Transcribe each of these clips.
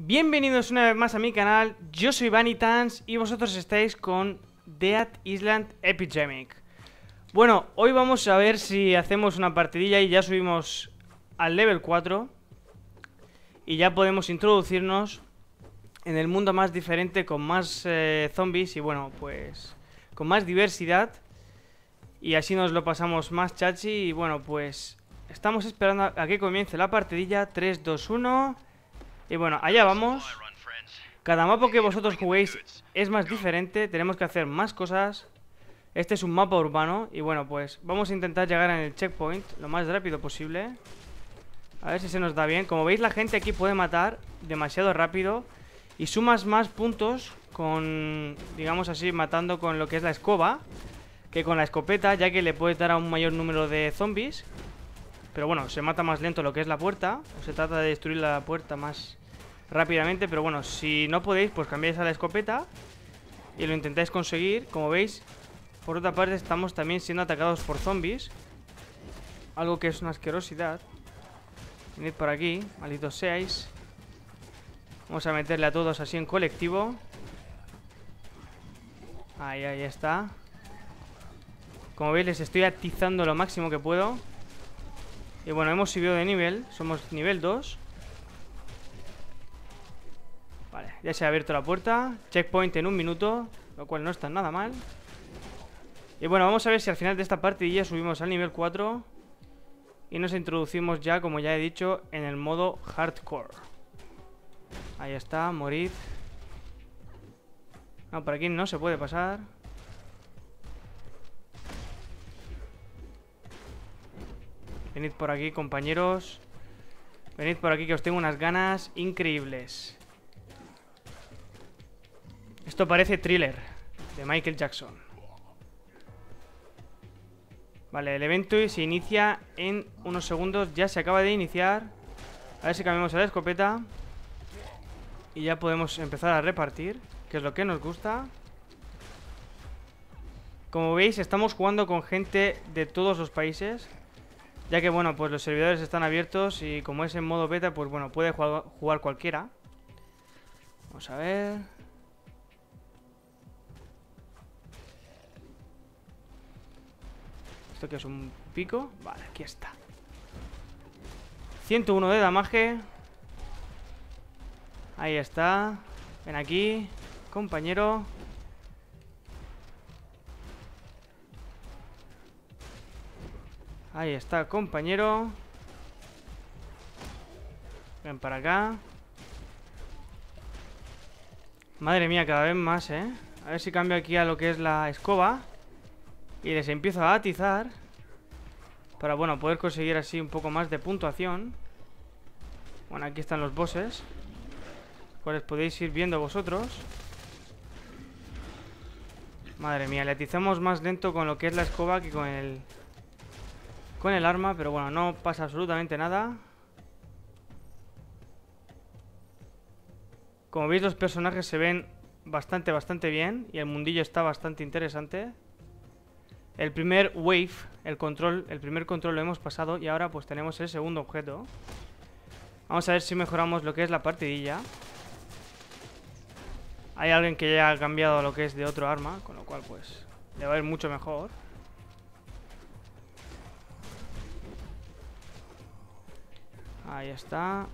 Bienvenidos una vez más a mi canal, yo soy Vanitans y vosotros estáis con Dead Island Epidemic Bueno, hoy vamos a ver si hacemos una partidilla y ya subimos al level 4 Y ya podemos introducirnos en el mundo más diferente con más eh, zombies y bueno, pues con más diversidad Y así nos lo pasamos más chachi y bueno, pues estamos esperando a que comience la partidilla 3, 2, 1... Y bueno, allá vamos. Cada mapa que vosotros juguéis es más diferente, tenemos que hacer más cosas. Este es un mapa urbano y bueno, pues vamos a intentar llegar en el checkpoint lo más rápido posible. A ver si se nos da bien. Como veis, la gente aquí puede matar demasiado rápido y sumas más puntos con, digamos así, matando con lo que es la escoba que con la escopeta, ya que le puedes dar a un mayor número de zombies. Pero bueno, se mata más lento lo que es la puerta. O se trata de destruir la puerta más rápidamente Pero bueno, si no podéis, pues cambiáis a la escopeta Y lo intentáis conseguir Como veis, por otra parte estamos también siendo atacados por zombies Algo que es una asquerosidad Venid por aquí, malditos seáis Vamos a meterle a todos así en colectivo Ahí, ahí está Como veis les estoy atizando lo máximo que puedo Y bueno, hemos subido de nivel Somos nivel 2 Ya se ha abierto la puerta. Checkpoint en un minuto, lo cual no está nada mal. Y bueno, vamos a ver si al final de esta Ya subimos al nivel 4 y nos introducimos ya, como ya he dicho, en el modo hardcore. Ahí está, morid. No, por aquí no se puede pasar. Venid por aquí, compañeros. Venid por aquí que os tengo unas ganas increíbles. Esto parece thriller de Michael Jackson. Vale, el evento se inicia en unos segundos. Ya se acaba de iniciar. A ver si cambiamos a la escopeta. Y ya podemos empezar a repartir, que es lo que nos gusta. Como veis, estamos jugando con gente de todos los países. Ya que, bueno, pues los servidores están abiertos y como es en modo beta, pues bueno, puede jugar cualquiera. Vamos a ver... Esto que es un pico. Vale, aquí está. 101 de damaje. Ahí está. Ven aquí, compañero. Ahí está, compañero. Ven para acá. Madre mía, cada vez más, ¿eh? A ver si cambio aquí a lo que es la escoba. Y les empiezo a atizar. Para, bueno, poder conseguir así un poco más de puntuación. Bueno, aquí están los bosses. Cuales podéis ir viendo vosotros. Madre mía, le atizamos más lento con lo que es la escoba que con el... Con el arma, pero bueno, no pasa absolutamente nada. Como veis los personajes se ven bastante, bastante bien y el mundillo está bastante interesante. El primer wave, el control, el primer control lo hemos pasado y ahora pues tenemos el segundo objeto. Vamos a ver si mejoramos lo que es la partidilla. Hay alguien que ya ha cambiado lo que es de otro arma, con lo cual pues le va a ir mucho mejor. Ahí está.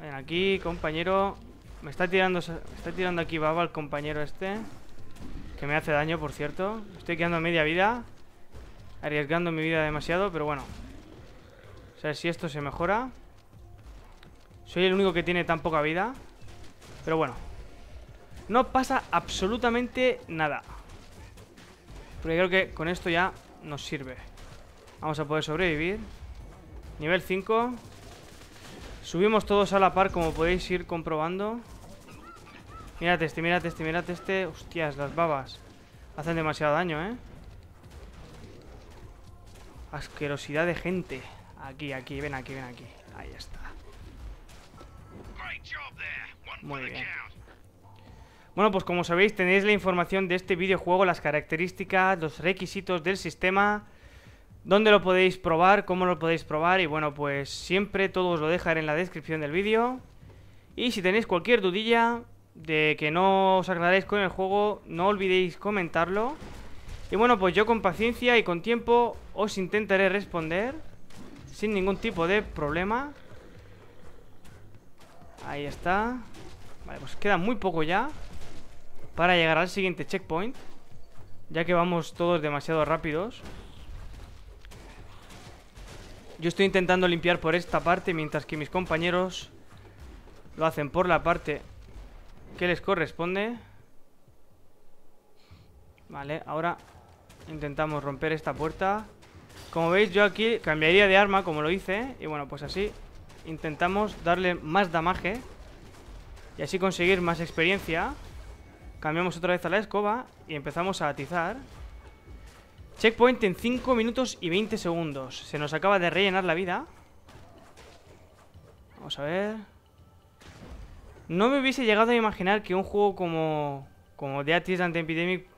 Ven aquí, compañero. Me está tirando, me está tirando aquí baba el compañero este. Que me hace daño, por cierto. Estoy quedando media vida arriesgando mi vida demasiado, pero bueno. O sea, si esto se mejora... Soy el único que tiene tan poca vida. Pero bueno. No pasa absolutamente nada. Porque creo que con esto ya nos sirve. Vamos a poder sobrevivir. Nivel 5. Subimos todos a la par, como podéis ir comprobando. Mírate este, mírate este, mírate este. Hostias, las babas. Hacen demasiado daño, ¿eh? Asquerosidad de gente. Aquí, aquí, ven aquí, ven aquí. Ahí está. Muy bien. Bueno, pues como sabéis, tenéis la información de este videojuego, las características, los requisitos del sistema, dónde lo podéis probar, cómo lo podéis probar y bueno, pues siempre todo os lo dejaré en la descripción del vídeo. Y si tenéis cualquier dudilla de que no os agradéis con el juego, no olvidéis comentarlo. Y bueno, pues yo con paciencia y con tiempo os intentaré responder sin ningún tipo de problema. Ahí está. Vale, pues queda muy poco ya para llegar al siguiente checkpoint, ya que vamos todos demasiado rápidos. Yo estoy intentando limpiar por esta parte, mientras que mis compañeros lo hacen por la parte que les corresponde. Vale, ahora Intentamos romper esta puerta Como veis yo aquí cambiaría de arma como lo hice Y bueno, pues así intentamos darle más damaje Y así conseguir más experiencia Cambiamos otra vez a la escoba Y empezamos a atizar Checkpoint en 5 minutos y 20 segundos Se nos acaba de rellenar la vida Vamos a ver No me hubiese llegado a imaginar que un juego como... Como The Ante Epidemic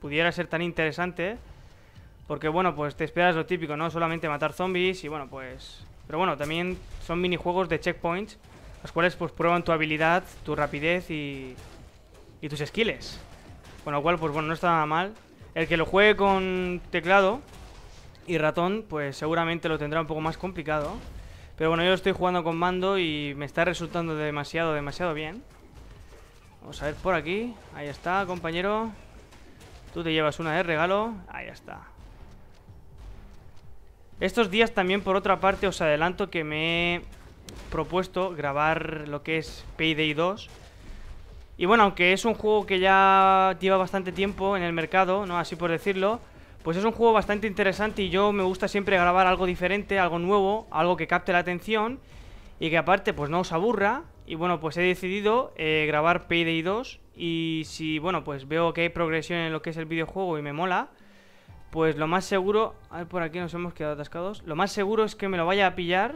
pudiera ser tan interesante. Porque, bueno, pues te esperas lo típico, ¿no? Solamente matar zombies y, bueno, pues... Pero bueno, también son minijuegos de checkpoints, los cuales pues prueban tu habilidad, tu rapidez y, y tus skills. Con lo cual, pues bueno, no está nada mal. El que lo juegue con teclado y ratón, pues seguramente lo tendrá un poco más complicado. Pero bueno, yo estoy jugando con mando y me está resultando demasiado, demasiado bien. Vamos a ver por aquí. Ahí está, compañero. Tú te llevas una de regalo. Ahí está. Estos días también, por otra parte, os adelanto que me he propuesto grabar lo que es Payday 2. Y bueno, aunque es un juego que ya lleva bastante tiempo en el mercado, ¿no? Así por decirlo. Pues es un juego bastante interesante y yo me gusta siempre grabar algo diferente, algo nuevo, algo que capte la atención y que aparte pues no os aburra y bueno, pues he decidido eh, grabar Payday 2 y si, bueno, pues veo que hay progresión en lo que es el videojuego y me mola, pues lo más seguro... A ver, por aquí nos hemos quedado atascados. Lo más seguro es que me lo vaya a pillar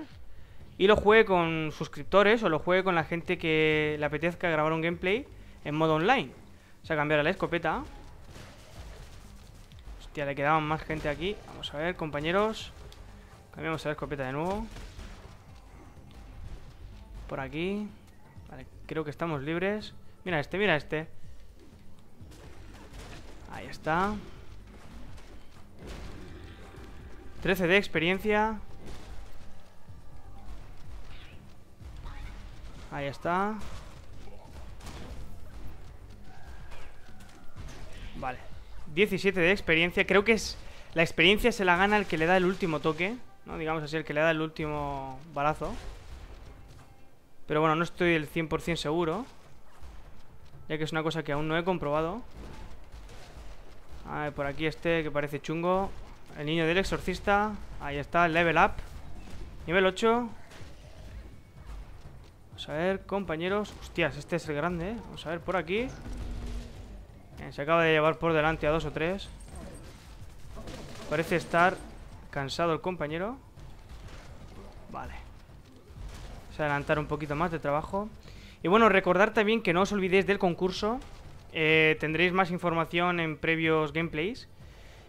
y lo juegue con suscriptores o lo juegue con la gente que le apetezca grabar un gameplay en modo online. O sea, cambiar a la escopeta. Hostia, le quedaban más gente aquí. Vamos a ver, compañeros. Cambiamos a la escopeta de nuevo. Por aquí. Creo que estamos libres. Mira este, mira este. Ahí está. 13 de experiencia. Ahí está. Vale. 17 de experiencia. Creo que es... La experiencia se la gana el que le da el último toque. ¿no? Digamos así, el que le da el último balazo. Pero bueno, no estoy el 100% seguro. Ya que es una cosa que aún no he comprobado. A ver, por aquí este que parece chungo. El niño del exorcista. Ahí está, level up. Nivel 8. Vamos a ver, compañeros. Hostias, este es el grande, ¿eh? Vamos a ver, por aquí. Eh, se acaba de llevar por delante a dos o tres. Parece estar cansado el compañero. Vale adelantar un poquito más de trabajo. Y bueno, recordar también que no os olvidéis del concurso. Eh, tendréis más información en previos gameplays.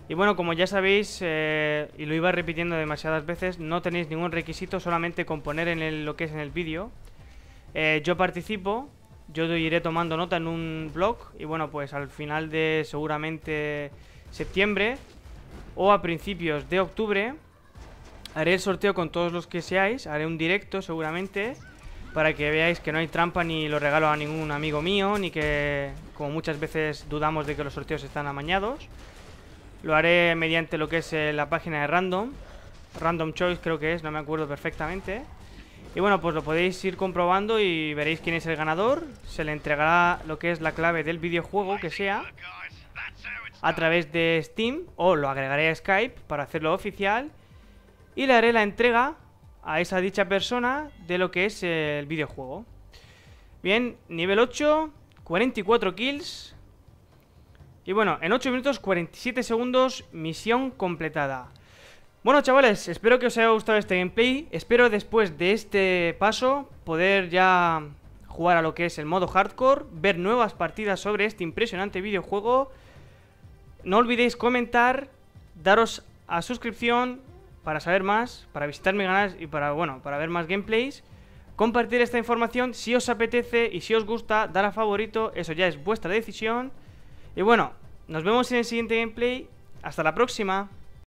Y bueno, como ya sabéis, eh, y lo iba repitiendo demasiadas veces, no tenéis ningún requisito, solamente componer en lo que es en el vídeo. Eh, yo participo, yo iré tomando nota en un blog, y bueno, pues al final de seguramente septiembre o a principios de octubre Haré el sorteo con todos los que seáis. Haré un directo seguramente. Para que veáis que no hay trampa ni lo regalo a ningún amigo mío. Ni que como muchas veces dudamos de que los sorteos están amañados. Lo haré mediante lo que es eh, la página de Random. Random Choice creo que es, no me acuerdo perfectamente. Y bueno, pues lo podéis ir comprobando y veréis quién es el ganador. Se le entregará lo que es la clave del videojuego que sea a través de Steam o lo agregaré a Skype para hacerlo oficial y le haré la entrega a esa dicha persona de lo que es el videojuego. Bien, nivel 8, 44 kills. Y bueno, en 8 minutos 47 segundos, misión completada. Bueno chavales, espero que os haya gustado este gameplay. Espero después de este paso poder ya jugar a lo que es el modo hardcore, ver nuevas partidas sobre este impresionante videojuego. No olvidéis comentar, daros a suscripción para saber más, para visitar mis canales y para, bueno, para ver más gameplays. Compartir esta información si os apetece y si os gusta, dar a favorito, eso ya es vuestra decisión. Y bueno, nos vemos en el siguiente gameplay. Hasta la próxima.